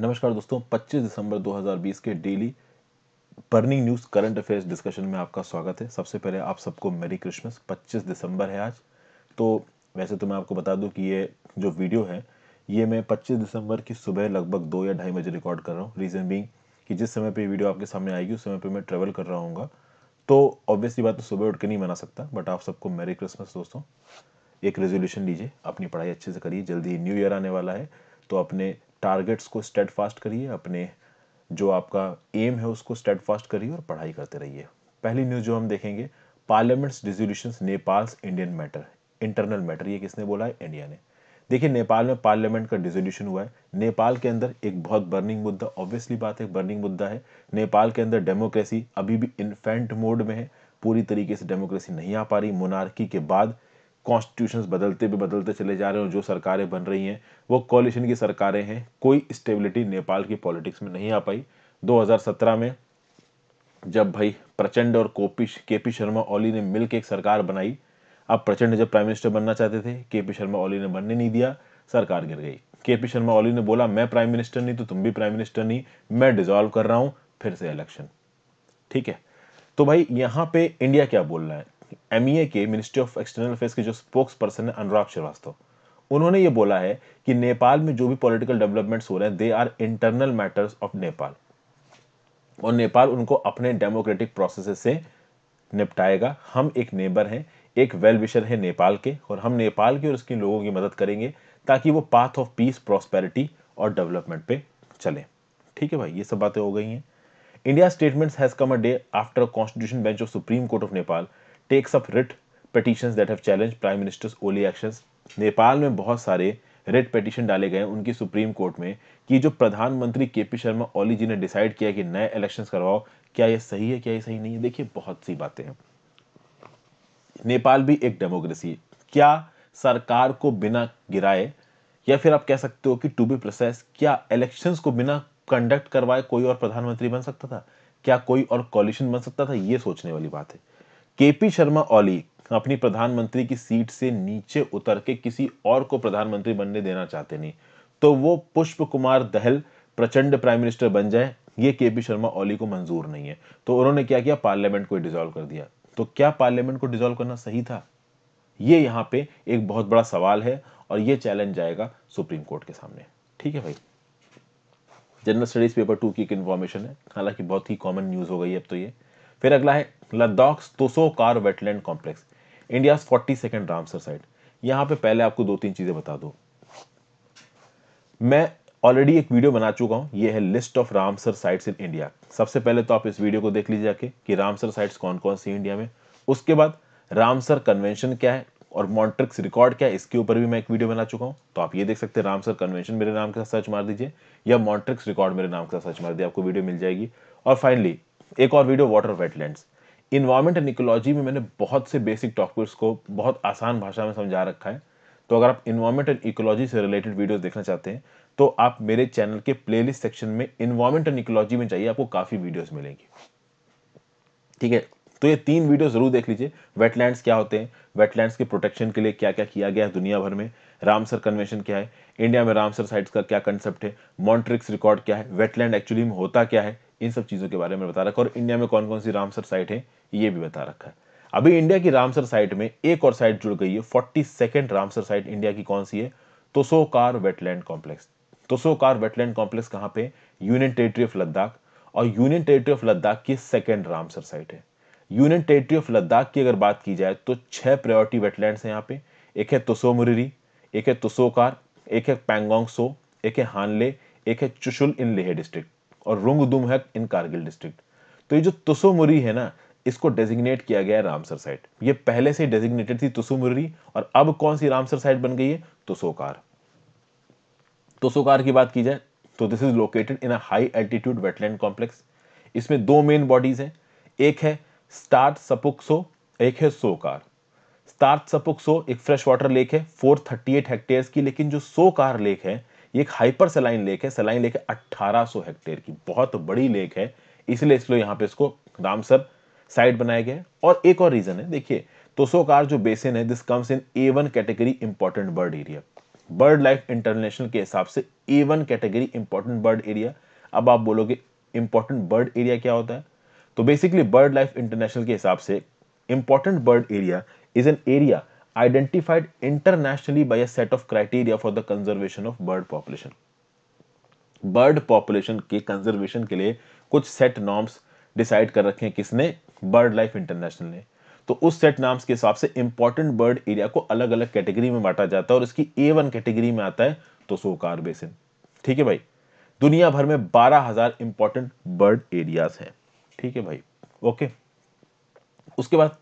नमस्कार दोस्तों 25 दिसंबर 2020 के daily burning news current affairs discussion में आपका स्वागत है सबसे पहले आप सबको मेरी क्रिसमस 25 दिसंबर है आज तो वैसे तो मैं आपको बता दूं कि ये जो वीडियो है ये मैं 25 दिसंबर की सुबह लगभग दो या ढाई बजे रिकॉर्ड कर रहा हूँ रीज़न बींग कि जिस समय पर वीडियो आपके सामने आएगी उस समय पर मैं ट्रेवल कर रहा हूँ तो ऑब्वियसली बात तो सुबह उठ के नहीं मना सकता बट आप सबको मेरी क्रिसमस दोस्तों एक रेजोल्यूशन लीजिए अपनी पढ़ाई अच्छे से करिए जल्दी न्यू ईयर आने वाला है तो अपने टारगेट्स को स्टेड फास्ट करिए अपने जो आपका एम है उसको स्टेड फास्ट करिए और पढ़ाई करते रहिए पहली न्यूज़ जो हम देखेंगे parliaments resolution Nepal Indian matter internal matter ये किसने बोला है इंडिया ने देखिए नेपाल में पार्लियामेंट का डिजोल्यूशन हुआ है नेपाल के अंदर एक बहुत बर्निंग मुद्दा ऑब्वियसली बात है बर्निंग मुद्दा है नेपाल के अंदर डेमोक्रेसी अभी भी इन्फेंट मोड में है पूरी तरीके से डेमोक्रेसी नहीं आ पा रही मोनार्की के बाद कॉन्स्टिट्यूशन बदलते भी बदलते चले जा रहे हैं जो सरकारें बन रही हैं वो कॉलिशन की सरकारें हैं कोई स्टेबिलिटी नेपाल की पॉलिटिक्स में नहीं आ पाई 2017 में जब भाई प्रचंड और कोपिश के पी शर्मा ओली ने मिलकर एक सरकार बनाई अब प्रचंड जब प्राइम मिनिस्टर बनना चाहते थे के पी शर्मा ओली ने बनने नहीं दिया सरकार गिर गई के पी शर्मा ओली ने बोला मैं प्राइम मिनिस्टर नहीं तो तुम भी प्राइम मिनिस्टर नहीं मैं डिजॉल्व कर रहा हूँ फिर से इलेक्शन ठीक है तो भाई यहाँ पे इंडिया क्या बोल रहा है एम e के मिनिस्ट्री ऑफ एक्सटर्नल अफेयर्स के जो स्पोक्स पर्सन है अनुराग श्रीवास्तव उन्होंने ये बोला है कि नेपाल में जो भी पॉलिटिकल डेवलपमेंट्स हो रहे हैं they are internal matters of Nepal और नेपाल उनको अपने डेमोक्रेटिक प्रोसेस से निपटाएगा हम एक नेबर हैं एक वेल विशर है नेपाल के और हम नेपाल के और उसके लोगों की मदद करेंगे ताकि वो पाथ ऑफ पीस प्रॉस्पेरिटी और डेवलपमेंट पे चले ठीक है भाई ये सब बातें हो गई हैं India statements has come a day after constitution bench of supreme court of Nepal takes up writ petition that have challenge prime ministers Oli action Nepal में बहुत सारे रेड पटिशन डाले गए उनकी सुप्रीम कोर्ट में कि जो प्रधानमंत्री के पी शर्मा ओली जी ने डिसाइड किया कि नए इलेक्शंस करवाओ क्या ये सही है क्या ये सही नहीं है देखिए बहुत सी बातें हैं नेपाल भी एक डेमोक्रेसी है क्या सरकार को बिना गिराए या फिर आप कह सकते हो कि टू बी प्रोसेस क्या इलेक्शंस को बिना कंडक्ट करवाए कोई और प्रधानमंत्री बन सकता था क्या कोई और कॉलिशन बन सकता था ये सोचने वाली बात है केपी शर्मा ओली अपनी प्रधानमंत्री की सीट से नीचे उतर के किसी और को प्रधानमंत्री बनने देना चाहते नहीं तो वो पुष्प कुमार दहल प्रचंड प्राइम मिनिस्टर बन जाए ये केपी शर्मा ओली को मंजूर नहीं है तो उन्होंने क्या किया पार्लियामेंट को डिजोल्व कर दिया तो क्या पार्लियामेंट को डिजोल्व करना सही था ये यहाँ पे एक बहुत बड़ा सवाल है और ये चैलेंज जाएगा सुप्रीम कोर्ट के सामने ठीक है भाई जनरल स्टडीज पेपर टू की एक इन्फॉर्मेशन है हालांकि बहुत ही कॉमन न्यूज़ हो गई है अब तो ये फिर अगला है Ladakh Kar wetland complex India forty second Ramsar site यहां पे पहले आपको दो तीन चीज़ें बता दो मैं ऑलरेडी एक वीडियो बना चुका हूं यह है list of Ramsar sites in India सबसे पहले तो आप इस वीडियो को देख लीजिए जाके कि रामसर साइट्स कौन कौन सी इंडिया में उसके बाद रामसर कन्वेंशन क्या है और मॉन्ट्रिक्स रिकॉर्ड क्या है इसके ऊपर भी मैं एक वीडियो बना चुका हूं तो आप ये देख सकते हैं रामसर कन्वेंशन मेरे नाम के साथ सर्च मार दीजिए या मॉन्ट्रिक्स रिकॉर्ड मेरे नाम के साथ सर्च मार दीजिए आपको वीडियो मिल जाएगी और फाइनली एक और video water wetland environment and ecology में मैंने बहुत से बेसिक टॉपिक्स को बहुत आसान भाषा में समझा रखा है तो अगर आप इन्वायरमेंट एंड इकोलॉजी से रिलेटेड वीडियोस देखना चाहते हैं तो आप मेरे चैनल के प्लेलिस्ट सेक्शन में इन्वायरमेंट एंड इकोलॉजी में जाइए आपको काफ़ी वीडियोस मिलेंगी ठीक है तो ये तीन वीडियो जरूर देख लीजिए वेटलैंड्स क्या होते हैं वेटलैंड्स के प्रोटेक्शन के लिए क्या क्या किया गया है दुनिया भर में रामसर कन्वेंशन क्या है इंडिया में रामसर साइट्स का क्या कंसेप्ट है मॉन्ट्रिक्स रिकॉर्ड क्या है वेटलैंड एक्चुअली में होता क्या है इन सब चीज़ों के बारे में बता रखा है और इंडिया में कौन कौन सी रामसर साइट है ये भी बता रखा है अभी इंडिया की रामसर साइट में एक और साइट जुड़ गई है forty second Ramsar site India की कौन सी है Tsokar wetland complex Tsokar wetland complex कहाँ पे यूनियन टेरिटरी ऑफ लद्दाख और यूनियन टेरिटरी ऑफ लद्दाख की सेकेंड रामसर साइट है यूनियन टेरिटरी ऑफ लद्दाख की अगर बात की जाए तो छह प्रायोरिटी वेटलैंड्स हैं यहाँ पे एक है तुसो तुसोमुरिरी एक है तुसोकार एक है पैंगोंग सो एक है हानले एक है चुशुल इन लेह डिस्ट्रिक्ट और रुंगदुम है इन कारगिल डिस्ट्रिक्ट तो ये जो तुसुमुरी है ना इसको डेजिग्नेट किया गया है रामसर साइट ये पहले से डेजिग्नेटेड थी तुसुमुरी और अब कौन सी रामसर साइट बन गई है तुसोकार तुसोकार की बात की जाए तो this is located in a high altitude wetland complex इसमें दो मेन बॉडीज हैं एक है स्टार्ट सपुक्सो एक है सोकार स्टार्ट सपुक्सो एक फ्रेश वाटर लेक है 438 हेक्टेयर्स की लेकिन जो सोकार लेक है ये एक हाइपर सलाइन लेक है सलाइन लेक है अट्ठारह हेक्टेयर की बहुत बड़ी लेक है इसलिए इसलिए यहाँ पे इसको रामसर साइट बनाया गया है और एक और रीजन है देखिए तोसोकार जो बेसिन है this comes in A one category important bird area bird life international के हिसाब से A one category important bird area अब आप बोलोगे इंपॉर्टेंट बर्ड एरिया क्या होता है तो बेसिकली बर्ड लाइफ इंटरनेशनल के हिसाब से important bird area is an area identified internationally by a set of criteria for the conservation of bird population bird population के कंजर्वेशन के लिए कुछ सेट नॉर्म्स डिसाइड कर रखे हैं किसने बर्ड लाइफ इंटरनेशनल ने तो उस सेट नॉर्म्स के हिसाब से इंपॉर्टेंट बर्ड एरिया को अलग अलग कैटेगरी में बांटा जाता है और इसकी ए वन कैटेगरी में आता है तो सोकार बेसिन ठीक है भाई दुनिया भर में बारह हजार इंपॉर्टेंट बर्ड एरियाज हैं ठीक है भाई ओके उसके बाद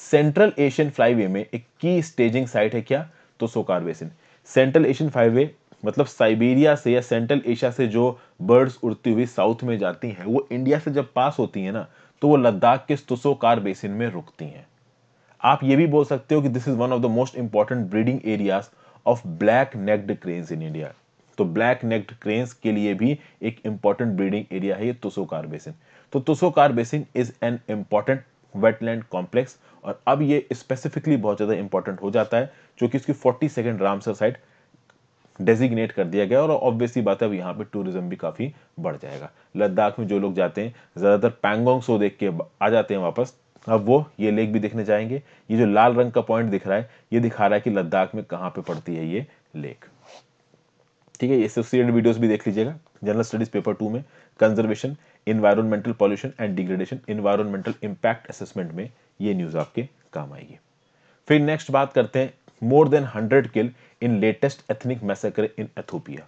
सेंट्रल एशियन फ्लाईवे में एक की स्टेजिंग साइट है क्या Tsokar basin central Asian flyway मतलब साइबेरिया से या सेंट्रल एशिया से जो बर्ड्स उड़ती हुई साउथ में जाती हैं वो इंडिया से जब पास होती हैं ना तो वो लद्दाख के तुसोकार बेसिन में रुकती हैं आप ये भी बोल सकते हो कि this is one of the most important breeding areas of black necked cranes in India तो ब्लैक नेक्ड क्रेन्स के लिए भी एक इंपॉर्टेंट ब्रीडिंग एरिया है ये तुसोकार बेसिन तो Tsokar basin is an important wetland complex और अब ये स्पेसिफिकली बहुत ज़्यादा इंपॉर्टेंट हो जाता है जो कि इसकी forty second Ramsar site designate कर दिया गया और ऑब्वियसली बात है अब यहाँ पे टूरिज्म भी काफ़ी बढ़ जाएगा लद्दाख में जो लोग जाते हैं ज़्यादातर पैंगोंग सो देख के आ जाते हैं वापस अब वो ये लेक भी देखने जाएंगे ये जो लाल रंग का पॉइंट दिख रहा है ये दिखा रहा है कि लद्दाख में कहाँ पर पड़ती है ये लेक ठीक है ये सब सीरियड वीडियोज़ भी देख लीजिएगा जनरल स्टडीज पेपर टू में conservation environmental pollution and degradation environmental impact assessment में ये न्यूज़ आपके काम आएगी फिर नेक्स्ट बात करते हैं more than hundred kill in latest ethnic massacre in Ethiopia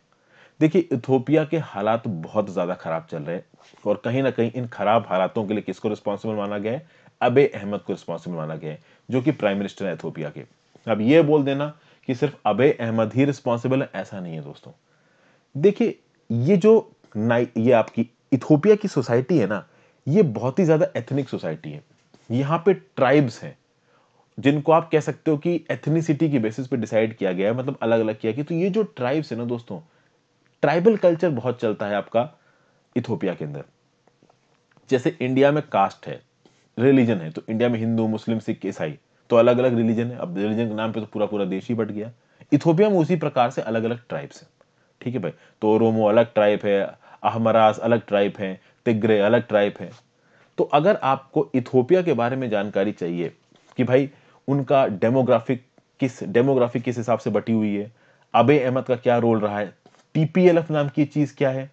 देखिए इथोपिया के हालात तो बहुत ज़्यादा ख़राब चल रहे हैं और कहीं ना कहीं इन ख़राब हालातों के लिए किसको रिस्पॉन्सिबल माना गया है अबे अहमद को रिस्पॉन्सिबल माना गया है जो कि प्राइम मिनिस्टर है एथोपिया के अब ये बोल देना कि सिर्फ अबे अहमद ही रिस्पॉन्सिबल है ऐसा नहीं है दोस्तों देखिए ये जो ये आपकी इथोपिया की सोसाइटी है ना ये बहुत ही ज़्यादा एथनिक सोसाइटी है यहाँ पे ट्राइब्स हैं जिनको आप कह सकते हो कि एथनिसिटी की बेसिस पे डिसाइड किया गया है मतलब अलग अलग किया गया तो ये जो ट्राइब्स है ना दोस्तों ट्राइबल कल्चर बहुत चलता है आपका इथोपिया के अंदर जैसे इंडिया में कास्ट है रिलीजन है तो इंडिया में हिंदू मुस्लिम सिख ईसाई तो अलग अलग रिलीजन है अब रिलीजन के नाम पे तो पूरा पूरा देश ही बट गया इथोपिया में उसी प्रकार से अलग अलग ट्राइब्स हैं ठीक है भाई तो रोमो अलग ट्राइप है अहमरास अलग ट्राइप है तिग्रे अलग ट्राइप है तो अगर आपको इथोपिया के बारे में जानकारी चाहिए कि भाई उनका डेमोग्राफिक किस डेमोग्राफिक किस हिसाब से बटी हुई है अबे अहमद का क्या रोल रहा है टीपीएलएफ नाम की चीज़ क्या है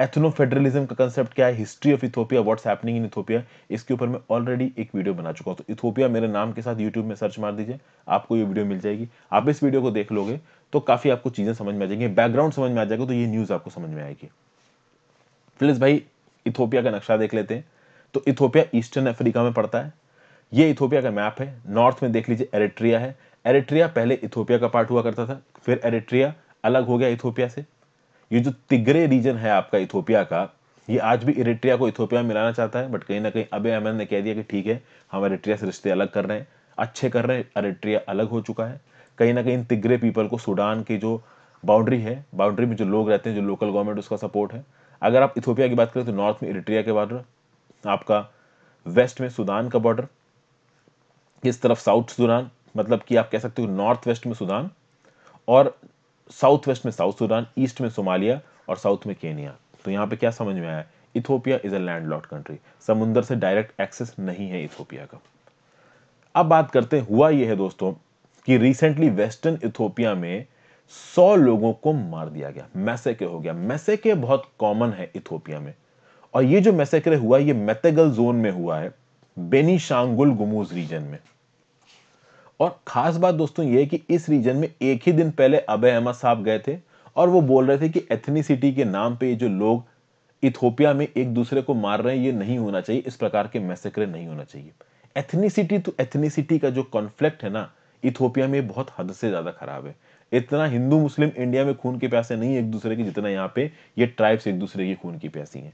एथनो फेडरलिज्म का कंसेप्ट क्या है history of Ethiopia what's happening in Ethiopia इसके ऊपर मैं ऑलरेडी एक वीडियो बना चुका हूं तो इथोपिया मेरे नाम के साथ यूट्यूब में सर्च मार दीजिए आपको ये वीडियो मिल जाएगी आप इस वीडियो को देख लोगे तो काफ़ी आपको चीज़ें समझ में आ जाएंगी बैकग्राउंड समझ में आ जाएगा तो ये न्यूज़ आपको समझ में आएगी प्लीज भाई इथोपिया का नक्शा देख लेते हैं तो इथोपिया ईस्टर्न अफ्रीका में पड़ता है ये इथोपिया का मैप है नॉर्थ में देख लीजिए एरिट्रिया है एरिट्रिया पहले इथोपिया का पार्ट हुआ करता था फिर एरिट्रिया अलग हो गया इथोपिया से ये जो तिगरे रीजन है आपका इथोपिया का ये आज भी इरेट्रिया को इथोपिया में मिलाना चाहता है बट कहीं ना कहीं अबे अहमद ने कह दिया कि ठीक है हम एरिट्रिया से रिश्ते अलग कर रहे हैं अच्छे कर रहे हैं एरिट्रिया अलग हो चुका है कहीं ना कहीं इन तिगरे पीपल को सूडान की जो बाउंड्री है बाउंड्री में जो लोग रहते हैं जो लोकल गवर्नमेंट उसका सपोर्ट है अगर आप इथोपिया की बात करें तो नॉर्थ में इरिट्रिया के बॉर्डर आपका वेस्ट में सूडान का बॉर्डर इस तरफ साउथ सूडान मतलब कि आप कह सकते हो नॉर्थ वेस्ट में सूडान और साउथ वेस्ट में साउथ सूडान ईस्ट में सोमालिया और साउथ में केनिया तो यहाँ पे क्या समझ में आया Ethiopia is a landlocked country समुंदर से डायरेक्ट एक्सेस नहीं है इथोपिया का अब बात करते हैं हुआ यह है दोस्तों कि रिसेंटली वेस्टर्न इथोपिया में सौ लोगों को मार दिया गया मैसेके हो गया मैसेके बहुत कॉमन है इथोपिया में और ये जो मैसेक्रे हुआ ये मेतेगल जोन में हुआ है बेनी शांगुल गुमूज रीजन में और खास बात दोस्तों ये कि इस रीजन में एक ही दिन पहले अबे अहमद साहब गए थे और वो बोल रहे थे कि एथनीसिटी के नाम पे जो लोग इथोपिया में एक दूसरे को मार रहे हैं ये नहीं होना चाहिए इस प्रकार के मैसेक्रे नहीं होना चाहिए एथनिसिटी तो एथनिसिटी का जो कॉन्फ्लिक्ट है ना इथोपिया में बहुत हद से ज्यादा खराब है इतना हिंदू मुस्लिम इंडिया में खून के प्यासे नहीं एक दूसरे के जितना यहाँ पे ये ट्राइब्स एक दूसरे की खून की प्यासी हैं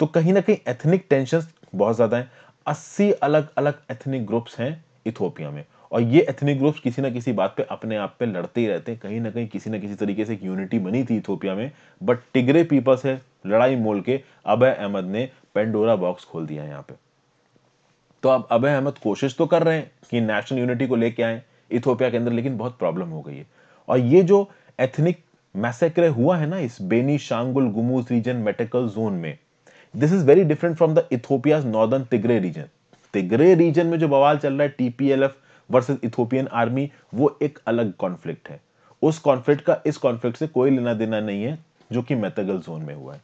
तो कहीं ना कहीं एथनिक टेंशन बहुत ज्यादा है अस्सी अलग अलग एथनिक ग्रुप्स हैं इथोपिया में और ये एथनिक ग्रुप्स किसी ना किसी बात पे अपने आप पे लड़ते ही रहते हैं कहीं ना कहीं किसी ना किसी तरीके से एक यूनिटी बनी थी इथोपिया में बट टिगरे पीपल से लड़ाई मोल के अबय अहमद ने पेंडोरा बॉक्स खोल दिया यहाँ पे तो अब अबय अहमद कोशिश तो कर रहे हैं कि नेशनल यूनिटी को लेके आए इथोपिया के अंदर लेकिन बहुत प्रॉब्लम हो गई है और ये जो एथनिक मैसेक्रे हुआ है ना इस Benishangul Gumuz region Metekel zone में this is very different from the Ethiopia northern Tigray region Tigray region में जो बवाल चल रहा है टीपीएलएफ वर्सेस इथोपियन आर्मी वो एक अलग कॉन्फ्लिक्ट है उस कॉन्फ्लिक्ट का इस कॉन्फ्लिक्ट से कोई लेना देना नहीं है जो कि मेतगल जोन में हुआ है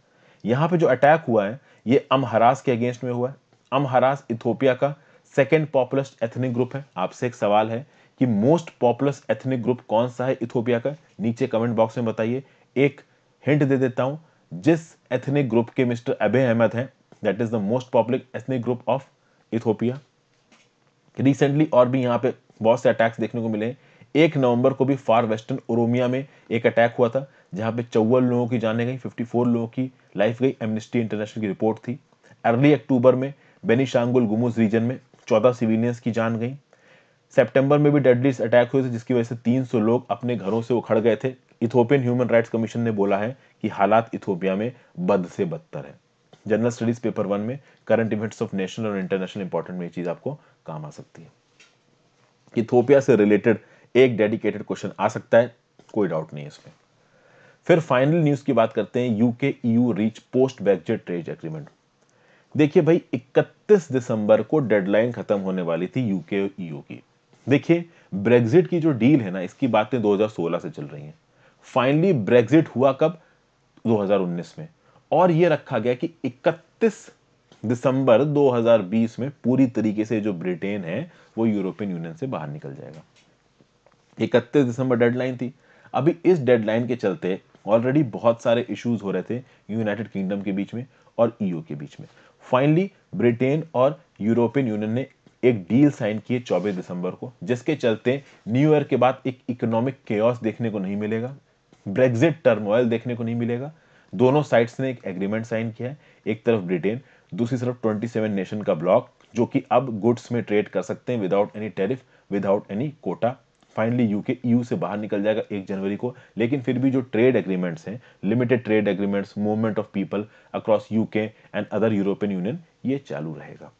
यहां पे जो अटैक हुआ है ये अमहरास के अगेंस्ट में हुआ है अमहरास इथोपिया का सेकेंड पॉपुलस्ट एथनिक ग्रुप है आपसे एक सवाल है कि मोस्ट पॉपुलस एथनिक ग्रुप कौन सा है इथोपिया का नीचे कमेंट बॉक्स में बताइए एक हिंट दे देता हूं जिस एथनिक ग्रुप के मिस्टर अबे अहमद हैं that is the most popular ethnic group of Ethiopia recently और भी यहां पे बहुत से अटैक्स देखने को मिले हैं एक नवंबर को भी फार वेस्टर्न ओरोमिया में एक अटैक हुआ था जहां पे चौवन लोगों की जाने गई 54 लोगों की लाइफ गई एमनेस्टी इंटरनेशनल की रिपोर्ट थी अर्ली अक्टूबर में बेनिशांगुल गुमुज रीजन में 14 सिविलियंस की जान गई सेप्टेम्बर में भी डेडली अटैक हुए थे जिसकी वजह से 300 लोग अपने घरों से उखड़ गए थे इथोपियन ह्यूमन राइट्स कमीशन ने बोला है कि हालात इथोपिया में बद से बदतर है जनरल स्टडीज पेपर वन में करंट इवेंट्स ऑफ नेशनल और इंटरनेशनल इंपॉर्टेंट में ये चीज आपको काम आ सकती है इथोपिया से रिलेटेड एक डेडिकेटेड क्वेश्चन आ सकता है कोई डाउट नहीं है इसमें फिर फाइनल न्यूज की बात करते हैं UK EU reach post Brexit trade agreement देखिए भाई 31 दिसंबर को डेडलाइन खत्म होने वाली थी यूके ईयू e की देखिए ब्रेग्जिट की जो डील है ना इसकी बातें 2016 से चल रही हैं फाइनली ब्रेग्जिट हुआ कब 2019 में और यह रखा गया कि 31 दिसंबर 2020 में पूरी तरीके से जो ब्रिटेन है वो यूरोपियन यूनियन से बाहर निकल जाएगा 31 दिसंबर डेडलाइन थी अभी इस डेडलाइन के चलते ऑलरेडी बहुत सारे इश्यूज हो रहे थे यूनाइटेड किंगडम के बीच में और ईयू e के बीच में फाइनली ब्रिटेन और यूरोपियन यूनियन ने एक डील साइन किए 24 दिसंबर को जिसके चलते न्यू ईयर के बाद एक इकोनॉमिक केयस देखने को नहीं मिलेगा ब्रेग्जिट टर्मोयल देखने को नहीं मिलेगा दोनों साइड्स ने एक एग्रीमेंट साइन किया है एक तरफ ब्रिटेन दूसरी तरफ 27 नेशन का ब्लॉक जो कि अब गुड्स में ट्रेड कर सकते हैं without any tariff without any quota finally UK EU से बाहर निकल जाएगा एक जनवरी को लेकिन फिर भी जो ट्रेड एग्रीमेंट्स हैं limited trade agreements movement of people across UK and other European Union ये चालू रहेगा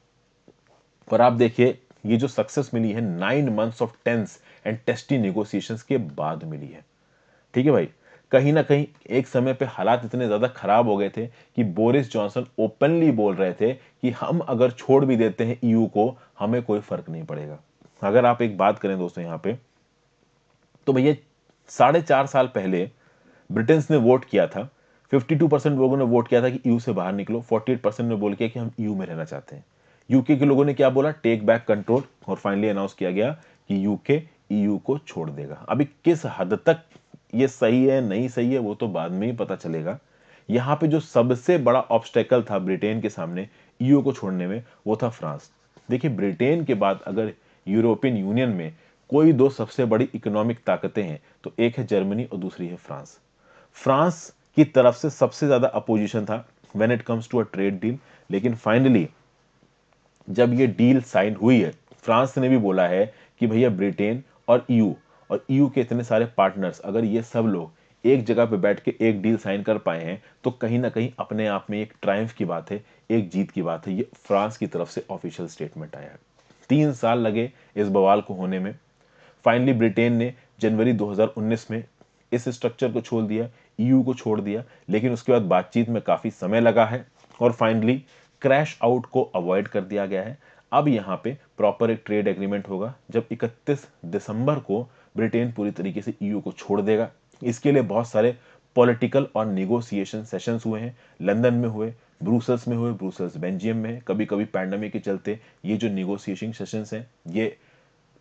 और आप देखिए ये जो सक्सेस मिली है nine months of tense and testy negotiations के बाद मिली है ठीक है भाई कहीं ना कहीं एक समय पे हालात इतने ज़्यादा खराब हो गए थे कि बोरिस जॉनसन ओपनली बोल रहे थे कि हम अगर छोड़ भी देते हैं ईयू e को हमें कोई फर्क नहीं पड़ेगा अगर आप एक बात करें दोस्तों यहाँ पे तो भैया साढ़े चार साल पहले ब्रिटेन्स ने वोट किया था 52 परसेंट लोगों ने वोट किया था कि ईयू e से बाहर निकलो 48 परसेंट ने बोल किया कि हम ईयू e में रहना चाहते हैं यूके के लोगों ने क्या बोला टेक बैक कंट्रोल और फाइनली अनाउंस किया गया कि यूके ईयू e को छोड़ देगा अभी किस हद तक ये सही है नहीं सही है वो तो बाद में ही पता चलेगा यहाँ पे जो सबसे बड़ा ऑब्स्टेकल था ब्रिटेन के सामने ईयू e को छोड़ने में वो था फ्रांस देखिए ब्रिटेन के बाद अगर यूरोपियन यूनियन में कोई दो सबसे बड़ी इकोनॉमिक ताकतें हैं तो एक है जर्मनी और दूसरी है फ्रांस फ्रांस की तरफ से सबसे ज़्यादा अपोजिशन था when it comes to a trade deal लेकिन फाइनली जब ये डील साइन हुई है फ्रांस ने भी बोला है कि भैया ब्रिटेन और ईयू और ईयू के इतने सारे पार्टनर्स अगर ये सब लोग एक जगह पे बैठ के एक डील साइन कर पाए हैं तो कहीं ना कहीं अपने आप में एक ट्रायम्फ की बात है एक जीत की बात है ये फ्रांस की तरफ से ऑफिशियल स्टेटमेंट आया है तीन साल लगे इस बवाल को होने में फाइनली ब्रिटेन ने जनवरी 2019 में इस स्ट्रक्चर को छोड़ दिया ईयू को छोड़ दिया लेकिन उसके बाद बातचीत में काफ़ी समय लगा है और फाइनली क्रैश आउट को अवॉइड कर दिया गया है अब यहाँ पे प्रॉपर एक ट्रेड एग्रीमेंट होगा जब 31 दिसंबर को ब्रिटेन पूरी तरीके से ईयू को छोड़ देगा इसके लिए बहुत सारे पॉलिटिकल और निगोसिएशन सेशंस हुए हैं लंदन में हुए ब्रूसल्स में हुए ब्रूसल्स बेल्जियम में कभी कभी पैंडमिक के चलते ये जो निगोसिएशन सेशंस हैं ये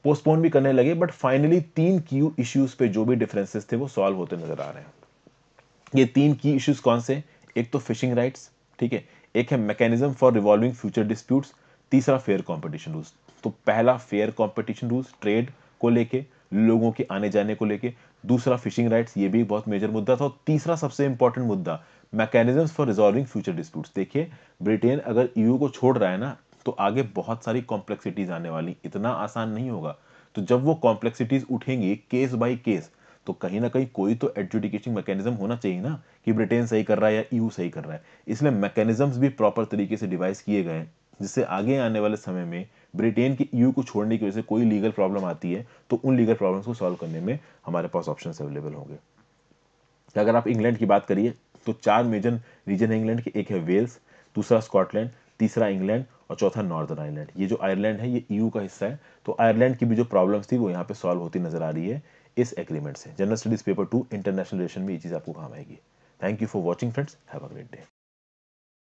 पोस्टपोन भी करने लगे बट फाइनली तीन की इश्यूज पे जो भी डिफरेंसेस थे वो सॉल्व होते नजर आ रहे हैं ये तीन की इश्यूज कौन से एक तो फिशिंग राइट्स ठीक है एक है mechanism for revolving future disputes तीसरा फेयर कंपटीशन रूल्स तो पहला फेयर कंपटीशन रूल्स ट्रेड को लेके लोगों के आने जाने को लेके दूसरा फिशिंग राइट्स ये भी बहुत मेजर मुद्दा था और तीसरा सबसे इंपॉर्टेंट मुद्दा mechanism for resolving future disputes देखिए ब्रिटेन अगर यू e को छोड़ रहा है ना तो आगे बहुत सारी कॉम्प्लेक्सिटीज आने वाली इतना आसान नहीं होगा तो जब वो कॉम्प्लेक्सिटीज उठेंगी केस बाई केस तो कहीं ना कहीं कोई तो एडजुडिकेशन मैकेनिज्म होना चाहिए ना कि ब्रिटेन सही कर रहा है या ईयू e सही कर रहा है इसलिए मैकेनिज्म्स भी प्रॉपर तरीके से डिवाइस किए गए हैं जिससे आगे आने वाले समय में ब्रिटेन के ईयू e को छोड़ने की वजह से कोई लीगल प्रॉब्लम आती है तो उन लीगल प्रॉब्लम्स को सॉल्व करने में हमारे पास ऑप्शन अवेलेबल होंगे तो अगर आप इंग्लैंड की बात करिए तो चार मेजर रीजन है इंग्लैंड के एक है वेल्स दूसरा स्कॉटलैंड तीसरा इंग्लैंड और चौथा नॉर्दर्न आयरलैंड ये जो आयरलैंड है ये ईयू e का हिस्सा है तो आयरलैंड की भी जो प्रॉब्लम्स थी वो यहाँ पे सॉल्व होती नजर आ रही है इस एग्रीमेंट से general studies paper two international relation में ये चीज़ आपको काम आएगी thank you for watching friends have a great day